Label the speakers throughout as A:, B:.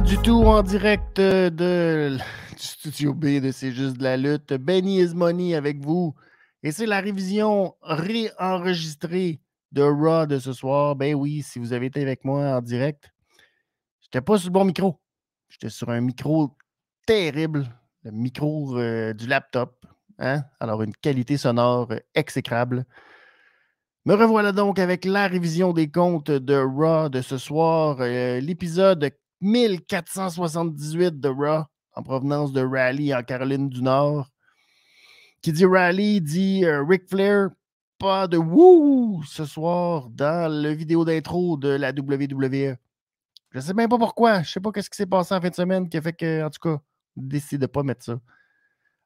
A: du tout en direct euh, de, du studio B de C'est juste de la lutte. Benny is money avec vous. Et c'est la révision réenregistrée de Raw de ce soir. Ben oui, si vous avez été avec moi en direct, j'étais pas sur le bon micro. J'étais sur un micro terrible, le micro euh, du laptop. Hein? Alors, une qualité sonore euh, exécrable. Me revoilà donc avec la révision des comptes de Raw de ce soir, L'épisode l'épisode 1478 de Raw en provenance de Raleigh en Caroline du Nord. Qui dit Raleigh dit euh, Ric Flair, pas de wouh ce soir dans le vidéo d'intro de la WWE. Je sais même pas pourquoi. Je sais pas qu'est-ce qui s'est passé en fin de semaine qui a fait que, en tout cas, décide de pas mettre ça.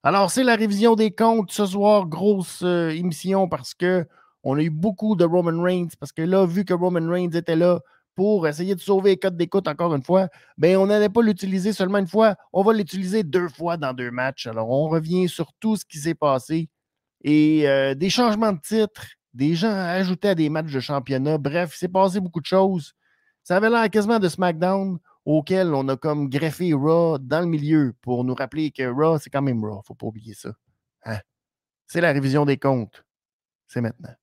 A: Alors, c'est la révision des comptes ce soir. Grosse euh, émission parce que on a eu beaucoup de Roman Reigns. Parce que là, vu que Roman Reigns était là, pour essayer de sauver les codes d'écoute encore une fois, mais ben, on n'allait pas l'utiliser seulement une fois, on va l'utiliser deux fois dans deux matchs. Alors, on revient sur tout ce qui s'est passé et euh, des changements de titres, des gens ajoutés à des matchs de championnat. Bref, il s'est passé beaucoup de choses. Ça avait l'air quasiment de SmackDown auquel on a comme greffé Raw dans le milieu pour nous rappeler que Raw, c'est quand même Raw, faut pas oublier ça. Hein. C'est la révision des comptes. C'est maintenant.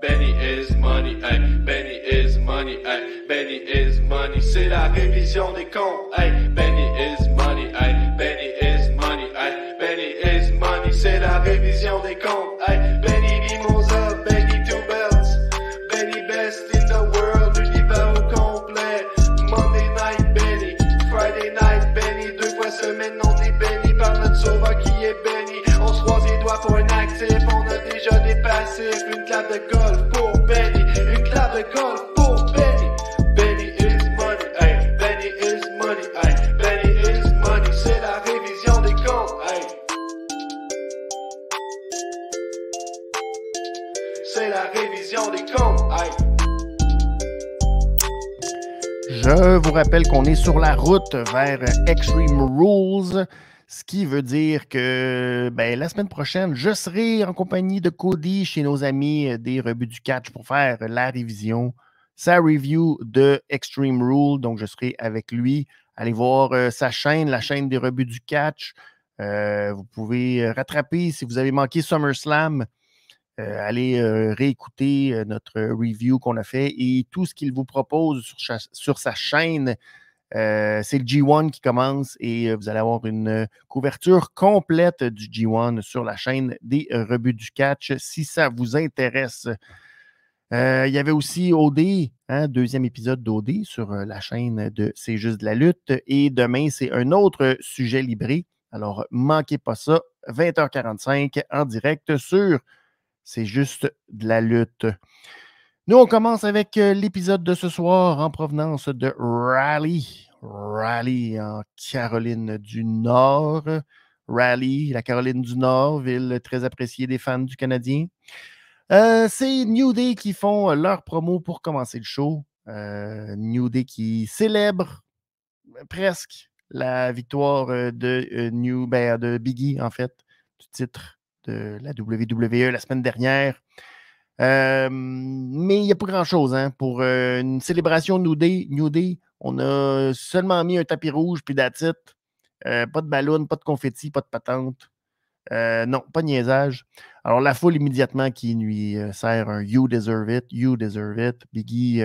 A: Benny is money, ay. Benny is money, ay. Benny is money. C'est la révision des comptes, ay. Benny is money, ay. Benny is money, ay. Benny is money. C'est la révision sur la route vers Extreme Rules, ce qui veut dire que ben, la semaine prochaine, je serai en compagnie de Cody chez nos amis des Rebuts du Catch pour faire la révision, sa review de Extreme Rule. Donc, je serai avec lui. Allez voir euh, sa chaîne, la chaîne des Rebuts du Catch. Euh, vous pouvez rattraper si vous avez manqué SummerSlam. Euh, allez réécouter notre review qu'on a fait et tout ce qu'il vous propose sur, sur sa chaîne euh, c'est le G1 qui commence et euh, vous allez avoir une euh, couverture complète du G1 sur la chaîne des rebuts du catch si ça vous intéresse. il y avait aussi OD, hein, deuxième épisode d'OD sur la chaîne de C'est juste de la lutte. Et demain, c'est un autre sujet libré. Alors, manquez pas ça, 20h45 en direct sur C'est juste de la lutte. Nous, on commence avec euh, l'épisode de ce soir en provenance de Rally, Rally en Caroline du Nord. Rally, la Caroline du Nord, ville très appréciée des fans du Canadien. Euh, c'est New Day qui font euh, leur promo pour commencer le show. New Day qui célèbre presque la victoire de, New, ben, de Biggie, en fait, du titre de la WWE la semaine dernière. Euh, mais il n'y a pas grand-chose. Hein, pour euh, une célébration New Day, New Day, on a seulement mis un tapis rouge, puis d'attitude. Euh, pas de ballon, pas de confetti, pas de patente. non, pas de niaisage. Alors, la foule immédiatement qui lui sert un You deserve it, You deserve it. Biggie,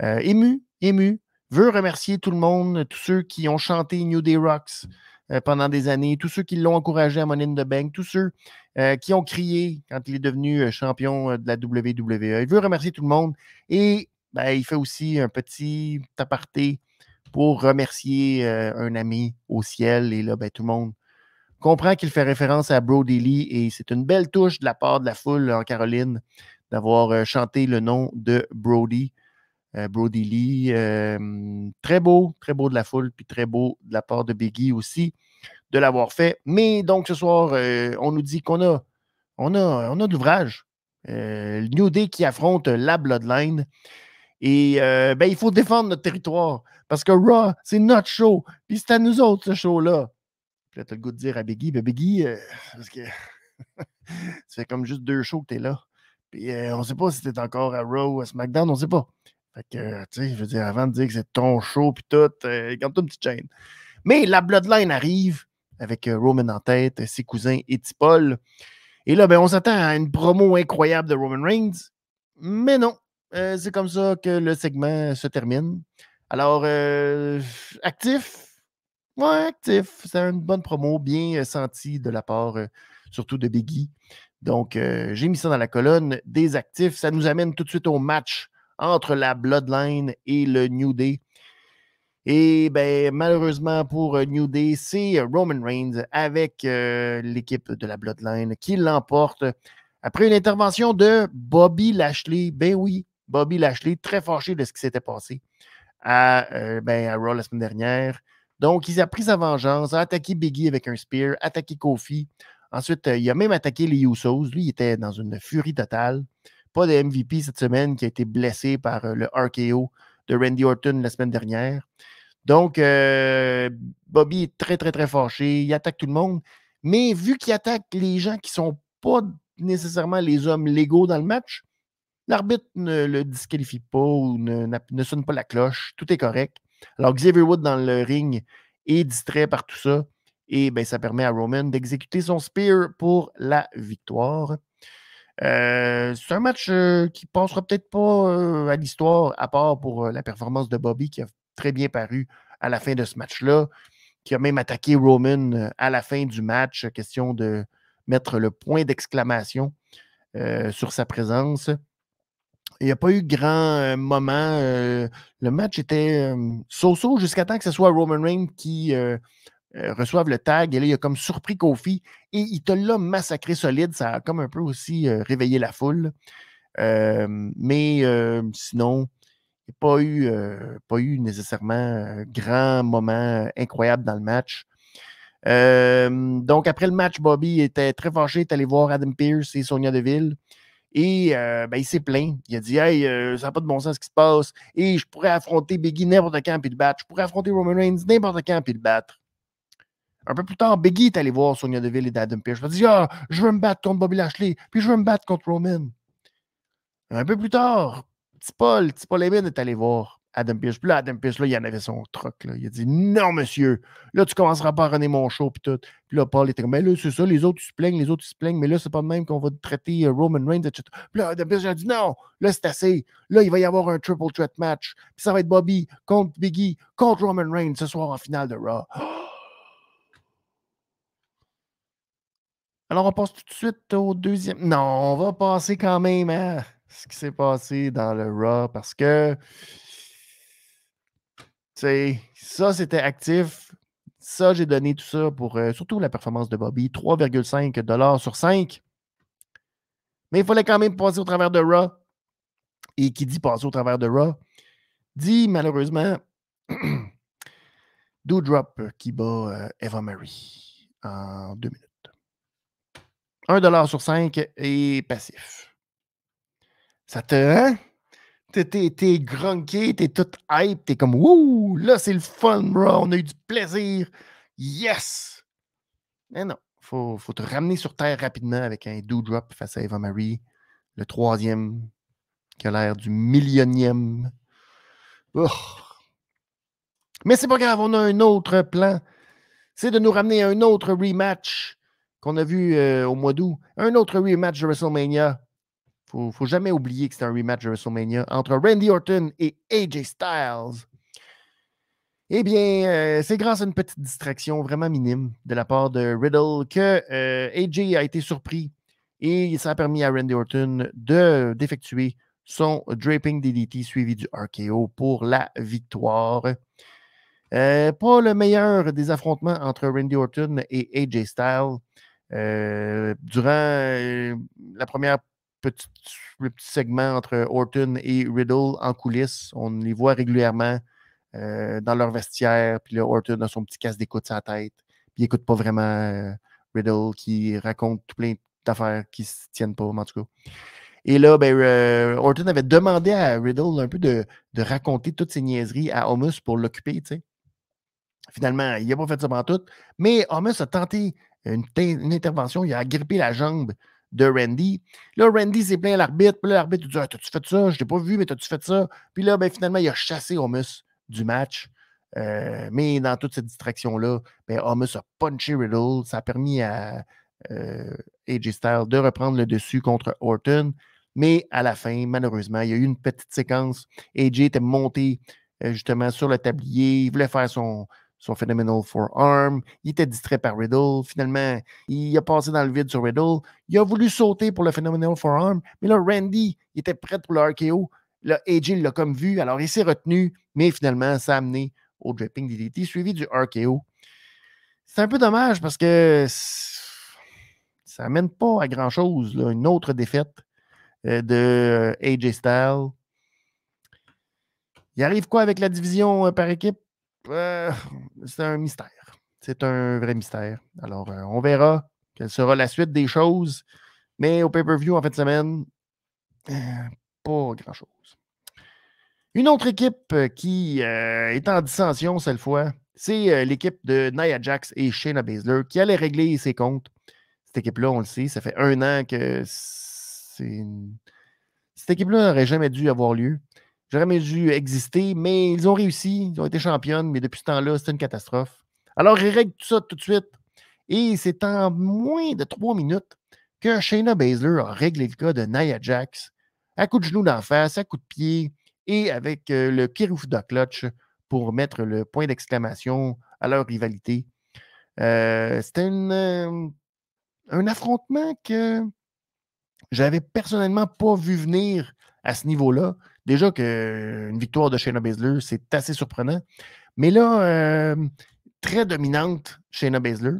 A: ému, ému, veut remercier tout le monde, tous ceux qui ont chanté New Day Rocks, euh, pendant des années, tous ceux qui l'ont encouragé à in de Bank, tous ceux euh, qui ont crié quand il est devenu euh, champion de la WWE. Il veut remercier tout le monde et ben, il fait aussi un petit aparté pour remercier un ami au ciel. Et là, ben, tout le monde comprend qu'il fait référence à Brody Lee et c'est une belle touche de la part de la foule en Caroline d'avoir chanté le nom de Brody. Euh, Brody Lee. Euh, très beau, très beau de la foule, puis très beau de la part de Biggie aussi de l'avoir fait. Mais donc ce soir, euh, on nous dit qu'on a, on a, on a de l'ouvrage. New Day qui affronte la Bloodline. Et ben, il faut défendre notre territoire parce que Raw, c'est notre show. Puis c'est à nous autres, ce show-là. Peut-être le goût de dire à Biggie, ben Biggie, parce que ça comme juste deux shows que tu es là. Puis on on sait pas si es encore à Raw ou à SmackDown, on ne sait pas. Euh, tu sais, je veux dire, avant de dire que c'est ton show, puis tout, il euh, garde une petite chaîne. Mais la Bloodline arrive avec euh, Roman en tête, ses cousins et Tipol. Et là, ben, on s'attend à une promo incroyable de Roman Reigns. Mais non, c'est comme ça que le segment se termine. Alors, actif. Ouais, actif. C'est une bonne promo, bien sentie de la part, surtout de Biggie. Donc, j'ai mis ça dans la colonne des actifs. Ça nous amène tout de suite au match entre la Bloodline et le New Day. Et ben, malheureusement pour euh, New Day, c'est euh, Roman Reigns avec euh, l'équipe de la Bloodline qui l'emporte après une intervention de Bobby Lashley. Ben oui, Bobby Lashley, très fâché de ce qui s'était passé à, ben, Raw la semaine dernière. Donc, il a pris sa vengeance, a attaqué Biggie avec un spear, attaqué Kofi. Ensuite, il a même attaqué les Usos. Lui, il était dans une furie totale pas de MVP cette semaine, qui a été blessé par euh, le RKO de Randy Orton la semaine dernière. Donc, euh, Bobby est très, très, très fâché. Il attaque tout le monde. Mais vu qu'il attaque les gens qui ne sont pas nécessairement les hommes légaux dans le match, l'arbitre ne le disqualifie pas ou ne, sonne pas la cloche. Tout est correct. Alors, Xavier Wood dans le ring est distrait par tout ça. Et ben, ça permet à Roman d'exécuter son spear pour la victoire. Euh, c'est un match qui euh, qui passera peut-être pas euh, à l'histoire, à part pour la performance de Bobby qui a très bien paru à la fin de ce match-là, qui a même attaqué Roman à la fin du match, question de mettre le point d'exclamation sur sa présence. Il n'y a pas eu grand moment. le match était so-so jusqu'à temps que ce soit Roman Reigns qui euh, reçoivent le tag. Et là, il a comme surpris Kofi et il te l'a massacré solide. Ça a comme un peu aussi euh, réveillé la foule. Euh, mais sinon, il n'y a pas eu, pas eu nécessairement grand moment incroyable dans le match. donc, après le match, Bobby était très fâché, d'aller voir Adam Pierce et Sonia Deville. Et ben, il s'est plaint. Il a dit Hey, ça n'a pas de bon sens ce qui se passe. Et je pourrais affronter Biggie n'importe quand et le battre. Je pourrais affronter Roman Reigns n'importe quand puis le battre. Un peu plus tard, Biggie est allé voir Sonia Deville et Adam Pearce. Il a dit Ah, je veux me battre contre Bobby Lashley, puis je veux me battre contre Roman. Un peu plus tard, Petit Paul, Petit Paul est allé voir Adam Pearce. Puis là, Adam Pearce, là, il en avait son truc. Il a dit Non, monsieur, là, tu commenceras pas à runner mon show, puis tout. Puis là, Paul était comme Mais là, c'est ça, les autres, ils se plaignent, les autres, ils se plaignent, mais là, c'est pas de même qu'on va traiter euh, Roman Reigns, etc. Puis là, Adam Pearce, il a dit Non, là, c'est assez. Là, il va y avoir un triple threat match. Puis ça va être Bobby contre Biggie, contre Roman Reigns ce soir en finale de Raw. Alors, on passe tout de suite au deuxième. Non, on va passer quand même à ce qui s'est passé dans le Raw parce que. sais, ça, c'était actif. Ça, j'ai donné tout ça pour euh, surtout la performance de Bobby, 3,5 sur 5. Mais il fallait quand même passer au travers de Raw. Et qui dit passer au travers de Raw, dit malheureusement Doudrop qui bat euh, Eva Marie en deux 1$ sur 5 est passif. Ça te hein? T'es, t'es, t'es tout hype, t'es comme Wouh! Là, c'est le fun, bro! On a eu du plaisir! Yes! Mais non, faut, faut te ramener sur terre rapidement avec un do drop face à Eva Marie, le troisième, qui a l'air du millionième. Mais c'est pas grave, on a un autre plan. C'est de nous ramener à un autre rematch qu'on a vu euh, au mois d'août. Un autre rematch de WrestleMania. ne faut jamais oublier que c'est un rematch de WrestleMania entre Randy Orton et AJ Styles. Eh bien, euh, c'est grâce à une petite distraction vraiment minime de la part de Riddle que euh, AJ a été surpris et ça a permis à Randy Orton d'effectuer son Draping DDT suivi du RKO pour la victoire. pas le meilleur des affrontements entre Randy Orton et AJ Styles. Euh, durant euh, la première petite, petit segment entre Orton et Riddle en coulisses, on les voit régulièrement euh, dans leur vestiaire. Puis là, Orton a son petit casque d'écoute sa tête. Puis il n'écoute pas vraiment Riddle qui raconte tout plein d'affaires qui ne se tiennent pas, en tout cas. Et là, ben, Orton avait demandé à Riddle un peu de, raconter toutes ses niaiseries à Homus pour l'occuper, Finalement, il n'a pas fait ça avant tout, mais Homus a tenté une, intervention, il a grippé la jambe de Randy. Là, Randy s'est plaint à l'arbitre. Puis là, l'arbitre dit ah, T'as-tu fait ça Je t'ai pas vu, mais t'as-tu fait ça Puis là, ben, finalement, il a chassé Homus du match. Euh, mais dans toute cette distraction-là, ben, Homus a punché Riddle. Ça a permis à euh, AJ Styles de reprendre le dessus contre Orton. Mais à la fin, malheureusement, il y a eu une petite séquence. AJ était monté euh, justement sur le tablier. Il voulait faire son, son Phenomenal Forearm. Il était distrait par Riddle. Finalement, il a passé dans le vide sur Riddle. Il a voulu sauter pour le Phenomenal Forearm, mais là, Randy il était prêt pour le RKO. Là, AJ l'a comme vu, alors il s'est retenu, mais finalement, ça a amené au Draping DDT, suivi du RKO. C'est un peu dommage parce que ça n'amène pas à grand-chose, une autre défaite euh, de euh, AJ Styles. Il arrive quoi avec la division euh, par équipe? Euh, c'est un mystère. C'est un vrai mystère. Alors, euh, on verra quelle sera la suite des choses. Mais au pay-per-view en fin de semaine, euh, pas grand-chose. Une autre équipe qui est en dissension cette fois, c'est l'équipe de Nia Jax et Shayna Baszler qui allait régler ses comptes. Cette équipe-là, on le sait, ça fait un an que c'est cette équipe-là n'aurait jamais dû avoir lieu. J'aurais jamais dû exister, mais ils ont réussi. Ils ont été championnes, mais depuis ce temps-là, c'était une catastrophe. Alors, ils règlent tout ça tout de suite. Et c'est en moins de trois minutes que Shayna Baszler a réglé le cas de Nia Jax à coup de genou d'en face, à coup de pied et avec euh, le kirouf de clutch pour mettre le point d'exclamation à leur rivalité. Euh, c'était euh, un affrontement que j'avais personnellement pas vu venir à ce niveau-là. Déjà qu'une euh, victoire de Shayna Baszler, c'est assez surprenant. Mais là, euh, très dominante Shayna Baszler,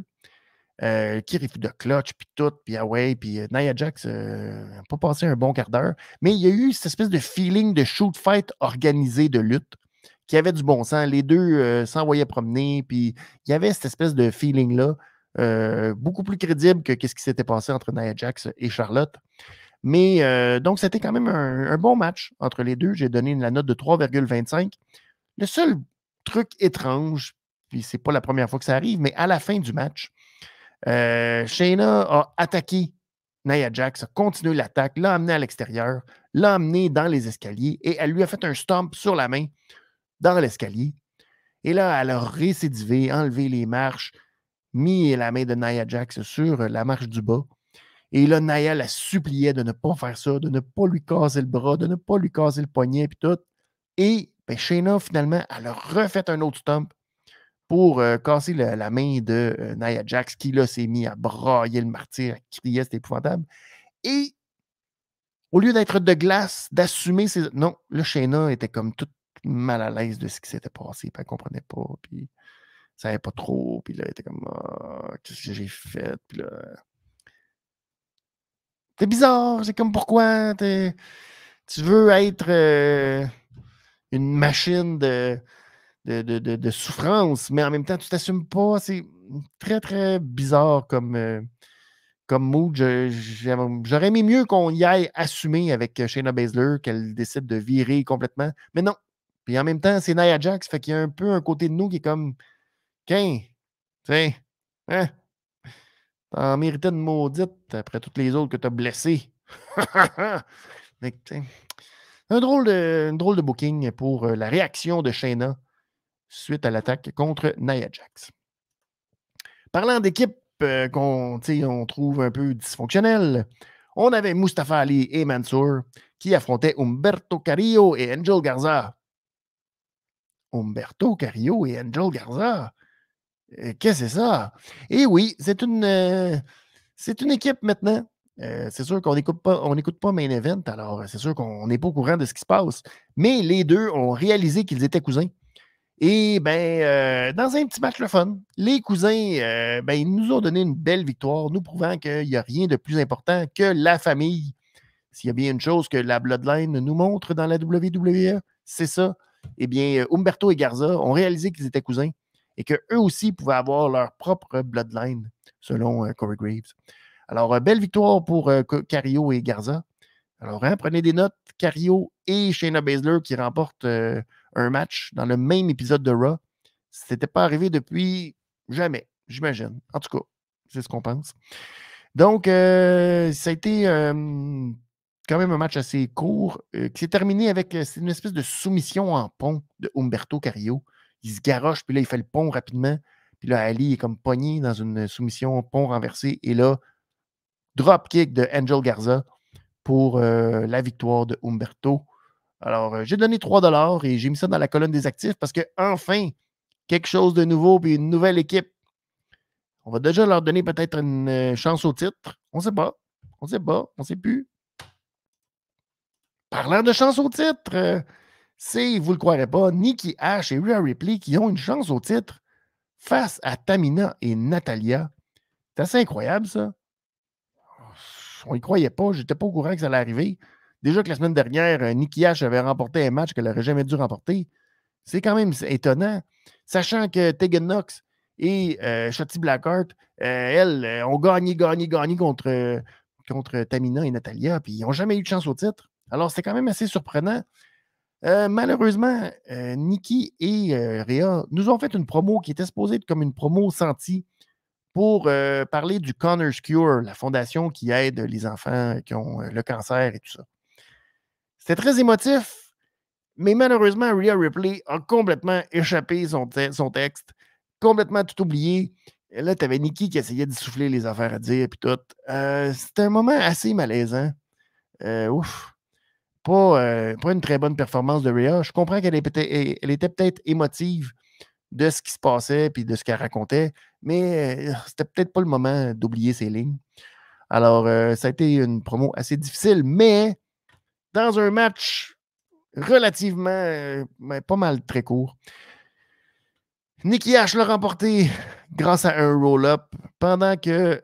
A: euh, qui de clutch, puis tout, puis away, ah puis euh, Nia Jax n'a pas passé un bon quart d'heure. Mais il y a eu cette espèce de feeling de shoot-fight organisé de lutte qui avait du bon sens. Les deux s'envoyaient promener, puis il y avait cette espèce de feeling-là. beaucoup plus crédible que ce qui s'était passé entre Nia Jax et Charlotte. Mais euh, donc, c'était quand même un, bon match entre les deux. J'ai donné la note de 3,25. Le seul truc étrange, puis c'est pas la première fois que ça arrive, mais à la fin du match, euh, Shayna a attaqué Nia Jax, a continué l'attaque, l'a amené à l'extérieur, l'a amené dans les escaliers et elle lui a fait un stomp sur la main dans l'escalier. Et là, elle a récidivé, enlevé les marches, mis la main de Nia Jax sur la marche du bas. Et là, Naya la suppliait de ne pas faire ça, de ne pas lui casser le bras, de ne pas lui casser le poignet, puis tout. Et ben, Shayna, finalement, elle a refait un autre stomp pour euh, casser la, main de euh, Naya Jax, qui là s'est mis à brailler le martyr, à crier, c'était épouvantable. Et au lieu d'être de glace, d'assumer ses. Non, là, Shayna était comme toute mal à l'aise de ce qui s'était passé, puis elle comprenait pas, puis elle savait pas trop, puis là, elle était comme ah, qu'est-ce que j'ai fait, puis là. T'es bizarre, c'est comme pourquoi tu veux être euh, une machine de de, souffrance, mais en même temps, tu t'assumes pas. C'est très, très bizarre comme, euh, comme mood. j'aurais aimé mieux qu'on y aille assumer avec euh, Shayna Baszler, qu'elle décide de virer complètement. Mais non. Puis en même temps, c'est Nia Jax, fait qu'il y a un peu un côté de nous qui est comme, qu'un, tu sais, hein, T'en méritais une maudite après toutes les autres que t'as blessées. un drôle, de, booking pour euh, la réaction de Shayna suite à l'attaque contre Nia Jax. Parlant d'équipe euh, qu'on on trouve un peu dysfonctionnelle, on avait Mustafa Ali et Mansour qui affrontaient Umberto Carrillo et Angel Garza. Umberto Carrillo et Angel Garza. Qu'est-ce euh, que c'est ça? Eh oui, c'est une, euh, c'est une équipe maintenant. Euh, c'est sûr qu'on n'écoute pas, on pas Main Event, alors c'est sûr qu'on n'est pas au courant de ce qui se passe. Mais les deux ont réalisé qu'ils étaient cousins. Et ben, dans un petit match le fun, les cousins, ben, ils nous ont donné une belle victoire, nous prouvant qu'il n'y a rien de plus important que la famille. S'il y a bien une chose que la Bloodline nous montre dans la WWE, c'est ça. Eh bien, Umberto et Garza ont réalisé qu'ils étaient cousins et qu'eux aussi pouvaient avoir leur propre bloodline, selon euh, Corey Graves. Alors, euh, belle victoire pour euh, Cario et Garza. Alors, hein, prenez des notes. Cario et Shayna Baszler qui remportent un match dans le même épisode de Raw. n'était pas arrivé depuis jamais, j'imagine. En tout cas, c'est ce qu'on pense. Donc, ça a été quand même un match assez court, qui s'est terminé avec une espèce de soumission en pont de Humberto Cario il se garoche, puis là, il fait le pont rapidement. Puis là, Ali est comme pogné dans une soumission, pont renversé. Et là, drop kick de Angel Garza pour euh, la victoire de Humberto. Alors, euh, j'ai donné 3 et j'ai mis ça dans la colonne des actifs parce que enfin, quelque chose de nouveau puis une nouvelle équipe. On va déjà leur donner peut-être une euh, chance au titre. On ne sait pas. On ne sait pas. On ne sait plus. Parlant de chance au titre, c'est, vous ne le croirez pas, Nikki Ash et Rhea Ripley qui ont une chance au titre face à Tamina et Natalia. C'est assez incroyable, ça. On n'y croyait pas. J'étais pas au courant que ça allait arriver. Déjà que la semaine dernière, euh, Nikki Ash avait remporté un match qu'elle n'aurait jamais dû remporter. C'est quand même étonnant. Sachant que Tegan Knox et euh, Blackheart, euh, elles, euh, ont gagné, gagné, gagné contre, contre Tamina et Natalia, puis ils n'ont jamais eu de chance au titre. Alors, c'est quand même assez surprenant. Euh, malheureusement, euh, Nikki et euh, Rhea nous ont fait une promo qui était supposée être comme une promo sentie pour parler du Connors Cure, la fondation qui aide les enfants qui ont le cancer et tout ça. C'était très émotif, mais malheureusement, Rhea Ripley a complètement échappé son, texte, complètement tout oublié. là, tu avais Nikki qui essayait de souffler les affaires à dire, et tout. C'était un moment assez malaisant. ouf. Euh, pas, une très bonne performance de Rhea. Je comprends qu'elle était, peut-être émotive de ce qui se passait et de ce qu'elle racontait, mais euh, c'était peut-être pas le moment d'oublier ses lignes. Alors, euh, ça a été une promo assez difficile, mais dans un match relativement, mais ben, pas mal très court, Nikki H l'a remporté grâce à un roll-up pendant que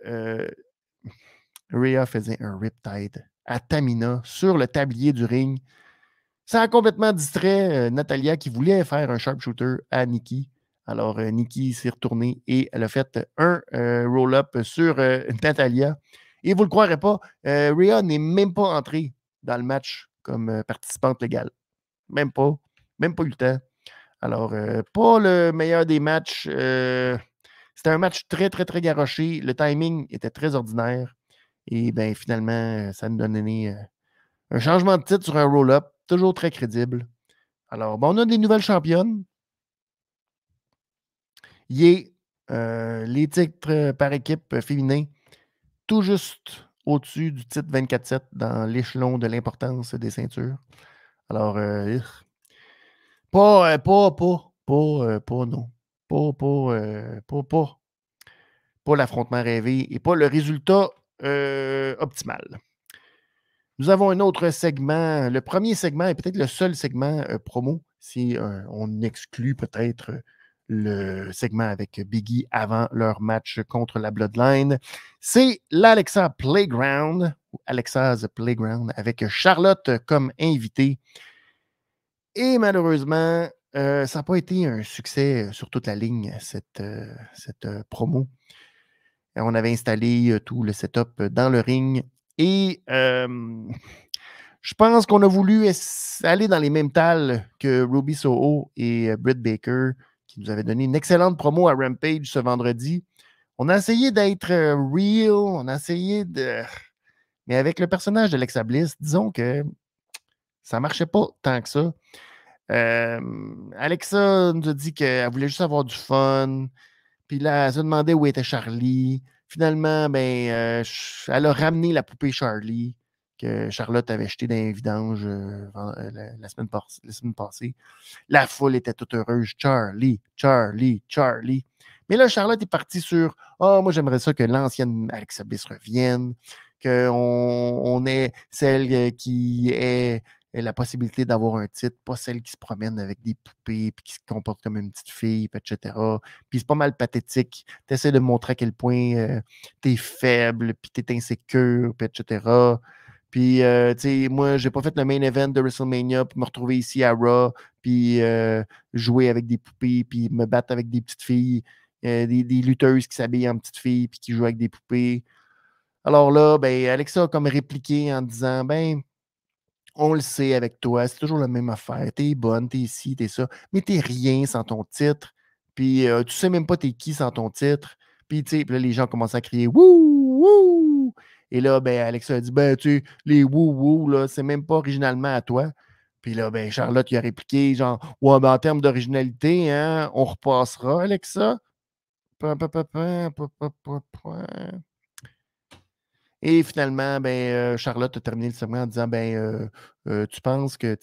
A: Rhea faisait un rip riptide à Tamina sur le tablier du ring. Ça a complètement distrait euh, Natalia qui voulait faire un sharpshooter à Nikki. Alors, euh, Nikki s'est retournée et elle a fait un euh, roll-up sur Natalia. Et vous ne le croirez pas, Rhea n'est même pas entrée dans le match comme participante légale. Même pas. Même pas eu le temps. Alors, pas le meilleur des matchs. C'était un match très, très, très garoché. Le timing était très ordinaire. Et bien, finalement, ça nous donne euh, un changement de titre sur un roll-up, toujours très crédible. Alors, ben, on a des nouvelles championnes. y a euh, les titres euh, par équipe féminin, tout juste au-dessus du titre 24-7 dans l'échelon de l'importance des ceintures. Alors, pas, pas, pas, pas, pas, non. Pas, pas, pas, pas, pas l'affrontement rêvé et pas le résultat euh, optimale. Nous avons un autre segment. Le premier segment est peut-être le seul segment euh, promo, si euh, on exclut peut-être le segment avec Biggie avant leur match contre la Bloodline. C'est l'Alexa Playground, ou Alexa's Playground, avec Charlotte comme invitée. Et malheureusement, ça n'a pas été un succès sur toute la ligne, cette, cette promo. Euh, on avait installé euh, tout le setup euh, dans le ring. Et je pense qu'on a voulu aller dans les mêmes tales que Ruby Soho et Britt Baker, qui nous avaient donné une excellente promo à Rampage ce vendredi. On a essayé d'être real, on a essayé de. Mais avec le personnage d'Alexa Bliss, disons que ça ne marchait pas tant que ça. Alexa nous a dit qu'elle voulait juste avoir du fun, puis là, elle se demandait où était Charlie. Finalement, ben, euh, elle a ramené la poupée Charlie que Charlotte avait jetée dans les vidanges euh, euh, la, semaine passée. La foule était toute heureuse. Charlie, Charlie, Charlie. Mais là, Charlotte est partie sur Ah, moi, j'aimerais ça que l'ancienne Alexabis revienne, qu'on on est celle qui est la possibilité d'avoir un titre, pas celle qui se promène avec des poupées, puis qui se comporte comme une petite fille, etc. Puis c'est pas mal pathétique. Tu essaies de montrer à quel point euh, tu es faible, puis tu es insécure, etc. Puis, euh, tu sais, moi, j'ai pas fait le main event de WrestleMania pour me retrouver ici à Raw, puis euh, jouer avec des poupées, puis me battre avec des petites filles, des, lutteuses qui s'habillent en petites filles, puis qui jouent avec des poupées. Alors là, ben, Alexa a comme répliqué en disant, ben, on le sait avec toi, c'est toujours la même affaire. T'es bonne, t'es ici, t'es ça, mais t'es rien sans ton titre. Puis euh, tu sais même pas t'es qui sans ton titre. Puis, tu sais, les gens commencent à crier wouh, wouh. Et là, ben, Alexa a dit, ben, tu les wouh, wouh, c'est même pas originalement à toi. Puis là, ben, Charlotte, il a répliqué, genre, ouais, ben, en termes d'originalité, hein, on repassera, Alexa. Et finalement, ben, euh, Charlotte a terminé le segment en disant ben, euh, euh, Tu penses que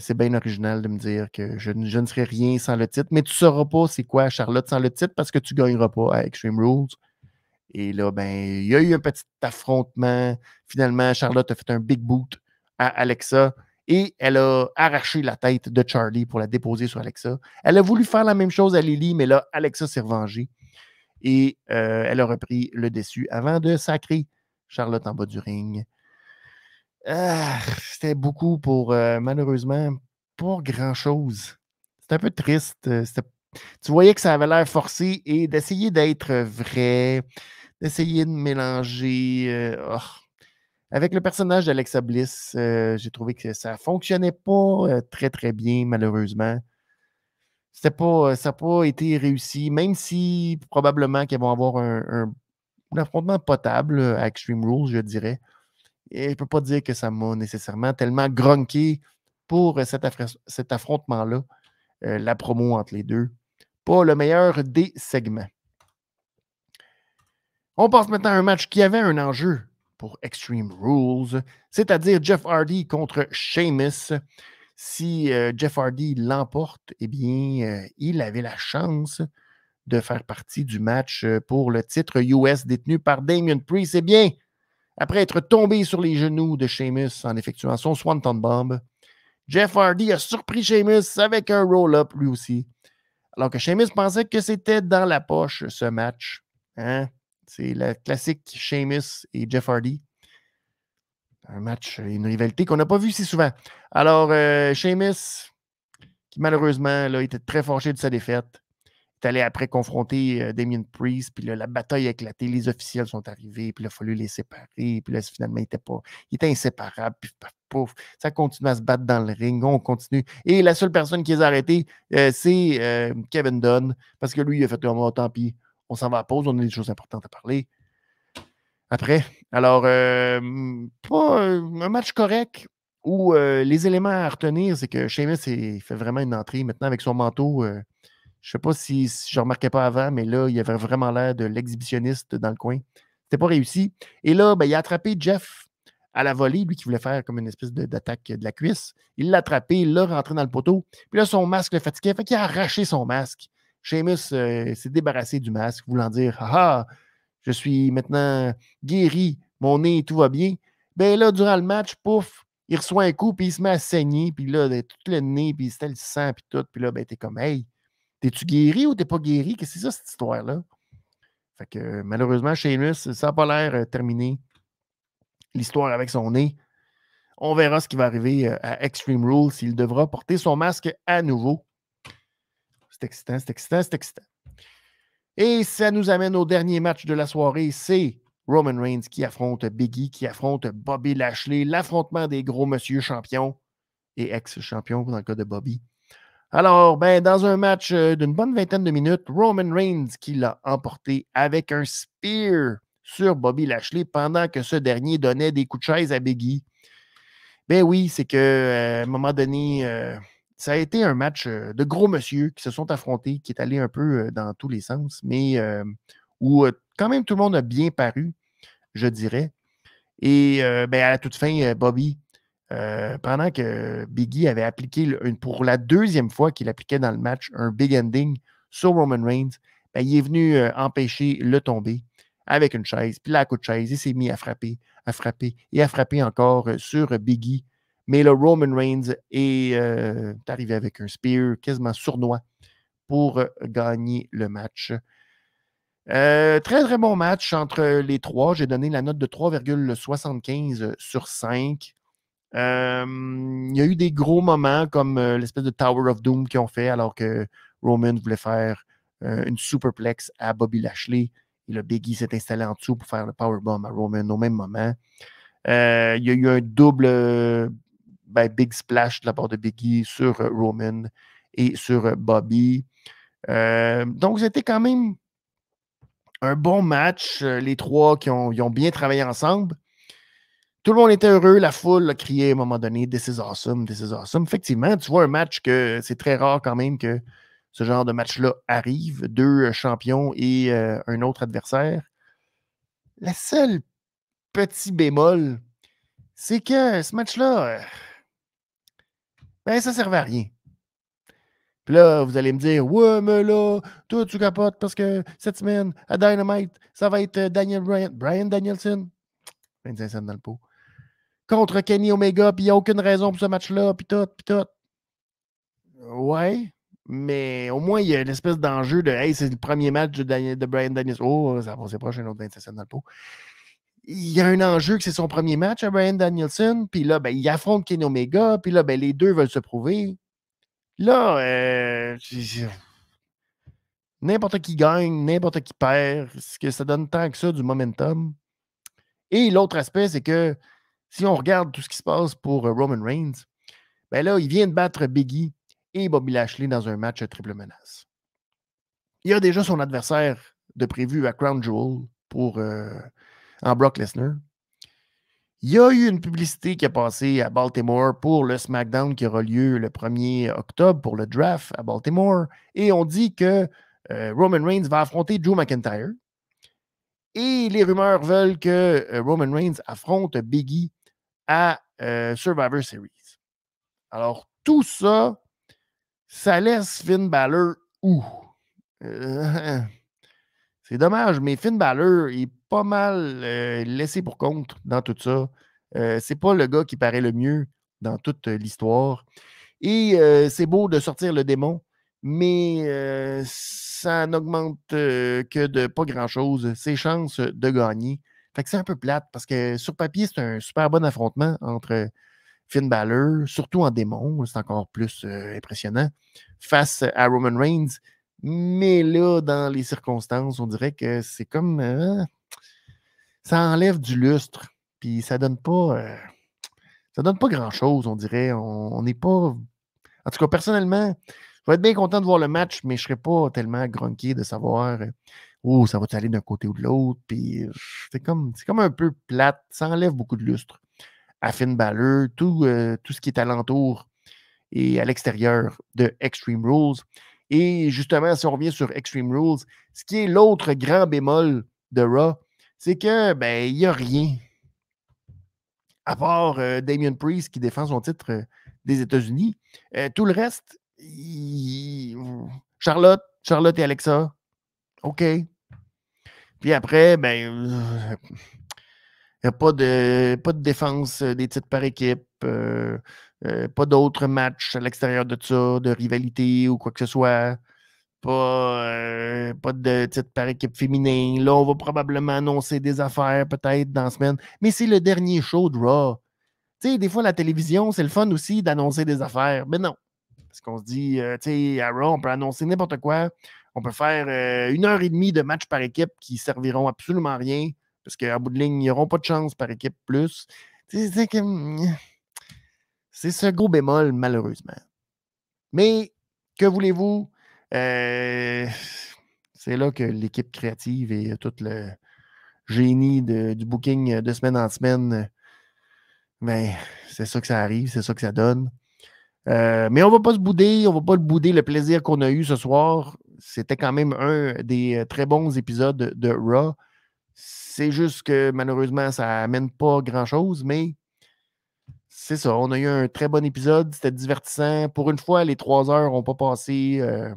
A: c'est bien original de me dire que je, ne serai rien sans le titre, mais tu ne sauras pas c'est quoi Charlotte sans le titre parce que tu ne gagneras pas à Extreme Rules. Et là, ben, il y a eu un petit affrontement. Finalement, Charlotte a fait un big boot à Alexa et elle a arraché la tête de Charlie pour la déposer sur Alexa. Elle a voulu faire la même chose à Lily, mais là, Alexa s'est revengée. Et euh, elle a repris le dessus avant de sacrer Charlotte en bas du ring. Ah, c'était beaucoup pour, euh, malheureusement, pas grand-chose. C'était un peu triste. Euh, tu voyais que ça avait l'air forcé et d'essayer d'être vrai, d'essayer de mélanger. Oh. Avec le personnage d'Alexa Bliss, j'ai trouvé que ça fonctionnait pas très, très bien, malheureusement pas, euh, ça n'a pas été réussi, même si probablement qu'ils vont avoir un, affrontement potable euh, à Extreme Rules, je dirais. Et je ne peux pas dire que ça m'a nécessairement tellement grunqué pour euh, cet, affrontement-là, la promo entre les deux. Pas le meilleur des segments. On passe maintenant à un match qui avait un enjeu pour Extreme Rules, c'est-à-dire Jeff Hardy contre Sheamus. Si euh, Jeff Hardy l'emporte, eh bien, euh, il avait la chance de faire partie du match euh, pour le titre US détenu par Damien Priest. Eh bien, après être tombé sur les genoux de Sheamus en effectuant son Swanton Bomb, Jeff Hardy a surpris Sheamus avec un roll-up lui aussi. Alors que Sheamus pensait que c'était dans la poche ce match. Hein? C'est le classique Sheamus et Jeff Hardy un match, une rivalité qu'on n'a pas vu si souvent. Alors, euh, qui malheureusement là, était très fâché de sa défaite, est allé après confronter euh, Damien Priest, puis la bataille a éclaté, les officiels sont arrivés, puis il a fallu les séparer, puis là, finalement, il était, pas, il était inséparable, puis ça continue à se battre dans le ring, on continue. Et la seule personne qui les a arrêtés, euh, c'est euh, Kevin Dunn, parce que lui, il a fait un ah, mot, tant pis, on s'en va à pause, on a des choses importantes à parler, après. Alors, euh, pas euh, un match correct où euh, les éléments à retenir, c'est que Sheamus fait vraiment une entrée maintenant avec son manteau. je ne sais pas si, je ne remarquais pas avant, mais là, il avait vraiment l'air de l'exhibitionniste dans le coin. C'était pas réussi. Et là, ben, il a attrapé Jeff à la volée, lui qui voulait faire comme une espèce d'attaque de, la cuisse. Il l'a attrapé, il l'a rentré dans le poteau. Puis là, son masque le fatiguait, fait qu'il a arraché son masque. Seamus s'est débarrassé du masque, voulant dire ah, ah je suis maintenant guéri, mon nez, tout va bien. Ben là, durant le match, pouf, il reçoit un coup, puis il se met à saigner, puis là, ben, tout le nez, puis c'était le sang, puis tout. Puis là, ben, t'es comme, hey, t'es-tu guéri ou t'es pas guéri? Qu'est-ce que c'est ça, cette histoire-là? Fait que malheureusement, Sheamus, ça n'a pas l'air euh, terminé. L'histoire avec son nez. On verra ce qui va arriver euh, à Extreme Rules s'il devra porter son masque à nouveau. C'est excitant, c'est excitant, c'est excitant. Et ça nous amène au dernier match de la soirée. C'est Roman Reigns qui affronte Biggie, qui affronte Bobby Lashley, l'affrontement des gros monsieur champions et ex-champions dans le cas de Bobby. Alors, ben, dans un match euh, d'une bonne vingtaine de minutes, Roman Reigns qui l'a emporté avec un spear sur Bobby Lashley pendant que ce dernier donnait des coups de chaise à Biggie. Ben oui, c'est que euh, un moment donné, euh, ça a été un match euh, de gros monsieur qui se sont affrontés, qui est allé un peu euh, dans tous les sens, mais euh, où quand même tout le monde a bien paru, je dirais. Et ben, à la toute fin, Bobby, pendant que Biggie avait appliqué pour la deuxième fois qu'il appliquait dans le match un big ending sur Roman Reigns, ben, il est venu empêcher le tomber avec une chaise, puis la de chaise, il s'est mis à frapper, à frapper et à frapper encore sur Biggie mais le Roman Reigns euh, est arrivé avec un spear quasiment sournois pour euh, gagner le match. Euh, très, très bon match entre les trois. J'ai donné la note de 3,75 sur 5. il y a eu des gros moments comme l'espèce de Tower of Doom qu'ils ont fait alors que Roman voulait faire une superplex à Bobby Lashley. Et le Biggie s'est installé en dessous pour faire le powerbomb à Roman au même moment. il y a eu un double ben, big splash de la part de Biggie sur euh, Roman et sur euh, Bobby. Euh, donc, c'était quand même un bon match. Les trois qui ont, bien travaillé ensemble. Tout le monde était heureux. La foule a crié à un moment donné This is awesome, this is awesome. Effectivement, tu vois un match que c'est très rare quand même que ce genre de match-là arrive. Deux champions et un autre adversaire. La seule petit bémol, c'est que ce match-là, ben ça ne servait à rien. Puis là, vous allez me dire, ouais, mais là, toi, tu capotes parce que cette semaine, à Dynamite, ça va être euh, Daniel Bryan, Brian Danielson. 25 cents dans le pot. Contre Kenny Omega, puis il n'y a aucune raison pour ce match-là, puis tout, puis tout. Ouais, mais au moins, il y a une espèce d'enjeu de Hey, c'est le premier match de, Daniel, Brian Danielson. Oh, ça va s'approcher un autre 25 cents dans le pot il y a un enjeu que c'est son premier match à Brian Danielson, puis là, ben, il affronte Ken Omega, puis là, ben, les deux veulent se prouver. Là, euh, n'importe qui gagne, n'importe qui perd, ce que ça donne tant que ça du momentum. Et l'autre aspect, c'est que si on regarde tout ce qui se passe pour euh, Roman Reigns, ben là, il vient de battre Biggie et Bobby Lashley dans un match triple menace. Il a déjà son adversaire de prévu à Crown Jewel pour euh, en Brock Lesnar. Il y a eu une publicité qui a passé à Baltimore pour le SmackDown qui aura lieu le 1er octobre pour le draft à Baltimore. Et on dit que euh, Roman Reigns va affronter Drew McIntyre. Et les rumeurs veulent que euh, Roman Reigns affronte Biggie à euh, Survivor Series. Alors, tout ça, ça laisse Finn Balor où? C'est dommage, mais Finn Balor est pas mal euh, laissé pour compte dans tout ça. Euh, c'est pas le gars qui paraît le mieux dans toute euh, l'histoire. Et c'est beau de sortir le démon, mais ça n'augmente que de pas grand-chose ses chances de gagner. Fait que c'est un peu plate parce que sur papier, c'est un super bon affrontement entre Finn Balor, surtout en démon, c'est encore plus impressionnant, face à Roman Reigns, mais là, dans les circonstances, on dirait que c'est comme. Euh, ça enlève du lustre. Puis ça donne pas. Euh, ça donne pas grand-chose, on dirait. On n'est pas. En tout cas, personnellement, je vais être bien content de voir le match, mais je ne serais pas tellement grunqué de savoir. Euh, où oh, ça va aller d'un côté ou de l'autre. Puis c'est comme, c'est comme un peu plate. Ça enlève beaucoup de lustre à Finn Balor, tout, tout ce qui est alentour et à l'extérieur de Extreme Rules. Et justement, si on revient sur Extreme Rules, ce qui est l'autre grand bémol de Raw, c'est que ben il n'y a rien. À part euh, Damien Priest qui défend son titre euh, des États-Unis, euh, tout le reste, Charlotte, Charlotte et Alexa, OK. Puis après, ben, il n'y a pas de, pas de défense des titres par équipe. Euh, pas d'autres matchs à l'extérieur de ça, de rivalité ou quoi que ce soit. Pas, euh, pas de titre par équipe féminine. Là, on va probablement annoncer des affaires peut-être dans la semaine. Mais c'est le dernier show de Raw. Tu sais, des fois, la télévision, c'est le fun aussi d'annoncer des affaires. Mais non. Parce qu'on se dit, euh, tu sais, à Raw, on peut annoncer n'importe quoi. On peut faire une heure et demie de matchs par équipe qui serviront absolument à rien. Parce qu'à bout de ligne, ils n'auront pas de chance par équipe plus. Tu sais, c'est Que c'est ce gros bémol, malheureusement. Mais que voulez-vous? Euh, c'est là que l'équipe créative et tout le génie du booking de semaine en semaine, ben, c'est ça que ça arrive, c'est ça que ça donne. Euh, mais on ne va pas se bouder, on ne va pas le bouder le plaisir qu'on a eu ce soir. C'était quand même un des euh, très bons épisodes de Raw. C'est juste que malheureusement, ça n'amène pas grand-chose, mais c'est ça. On a eu un très bon épisode. C'était divertissant. Pour une fois, les trois heures n'ont pas passé. Euh,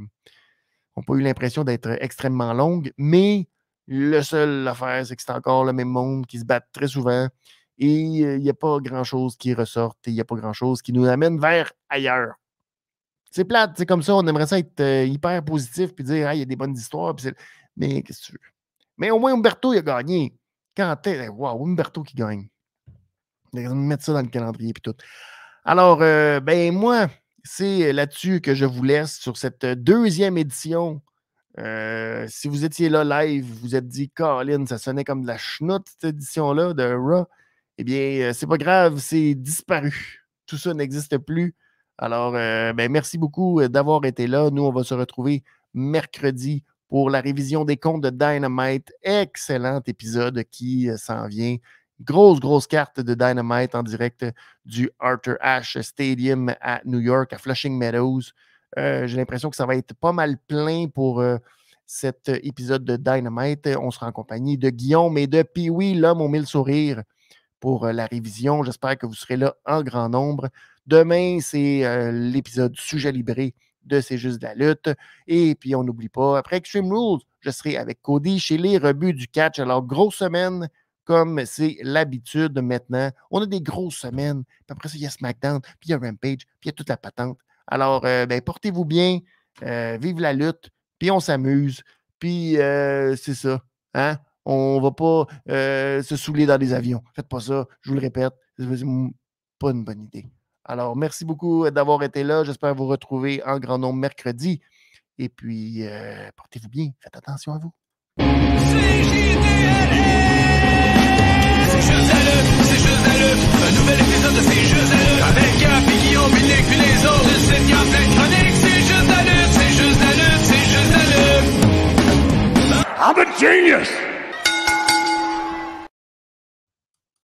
A: on pas eu l'impression d'être extrêmement longues. Mais le seul affaire, c'est que c'est encore le même monde qui se bat très souvent. Et euh, il n'y a pas grand-chose qui ressorte. Et il n'y a pas grand-chose qui nous amène vers ailleurs. C'est plate. C'est comme ça. On aimerait ça être euh, hyper positif puis dire, il y a des bonnes histoires. Mais qu'est-ce que tu veux? Mais au moins, Umberto, a gagné. Quand t'es. Waouh, Umberto qui gagne. Mettre ça dans le calendrier puis tout. Alors, euh, ben moi, c'est là-dessus que je vous laisse sur cette deuxième édition. Euh, si vous étiez là live, vous vous êtes dit, Colin, ça sonnait comme de la chenoute, cette édition-là de Raw. Eh bien, euh, c'est pas grave, c'est disparu. Tout ça n'existe plus. Alors, ben, merci beaucoup d'avoir été là. Nous, on va se retrouver mercredi pour la révision des comptes de Dynamite. Excellent épisode qui s'en vient. Grosse, grosse carte de Dynamite en direct euh, du Arthur Ashe Stadium à New York, à Flushing Meadows. Euh, j'ai l'impression que ça va être pas mal plein pour euh, cet épisode de Dynamite. On sera en compagnie de Guillaume et de Pee-Wee, l'homme aux mille sourires, pour la révision. J'espère que vous serez là en grand nombre. Demain, c'est l'épisode sujet libéré de C'est juste de la lutte. Et puis, on n'oublie pas, après Extreme Rules, je serai avec Cody chez les rebuts du catch. Alors, grosse semaine, comme c'est l'habitude maintenant. On a des grosses semaines, puis après ça, il y a SmackDown, puis il y a Rampage, puis il y a toute la patente. Alors, euh, ben, portez-vous bien, euh, vive la lutte, puis on s'amuse, puis euh, c'est ça. Hein? On va pas se saouler dans des avions. Faites pas ça, je vous le répète, c'est pas une bonne idée. Alors, merci beaucoup d'avoir été là. J'espère vous retrouver en grand nombre mercredi. Et puis, portez-vous bien, faites attention à vous. I'm a genius!